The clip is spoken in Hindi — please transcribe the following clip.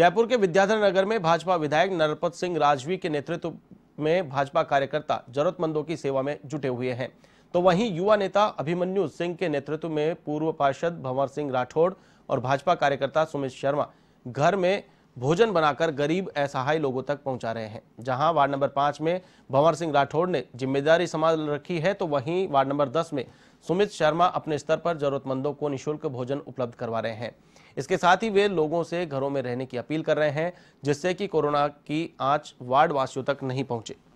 जयपुर के विद्याधर नगर में भाजपा विधायक नरपत सिंह राजवी के नेतृत्व में भाजपा कार्यकर्ता जरूरतमंदों की सेवा में जुटे हुए हैं तो वहीं युवा नेता अभिमन्यु सिंह के नेतृत्व में पूर्व पार्षद भंवर सिंह राठौड़ और भाजपा कार्यकर्ता सुमित शर्मा घर में भोजन बनाकर गरीब असहाय लोगों तक पहुंचा रहे हैं जहां वार्ड नंबर पांच में भंवर सिंह राठौड़ ने जिम्मेदारी संभाल रखी है तो वहीं वार्ड नंबर दस में सुमित शर्मा अपने स्तर पर जरूरतमंदों को निःशुल्क भोजन उपलब्ध करवा रहे हैं इसके साथ ही वे लोगों से घरों में रहने की अपील कर रहे हैं जिससे कि कोरोना की आँच वार्ड वासियों तक नहीं पहुंचे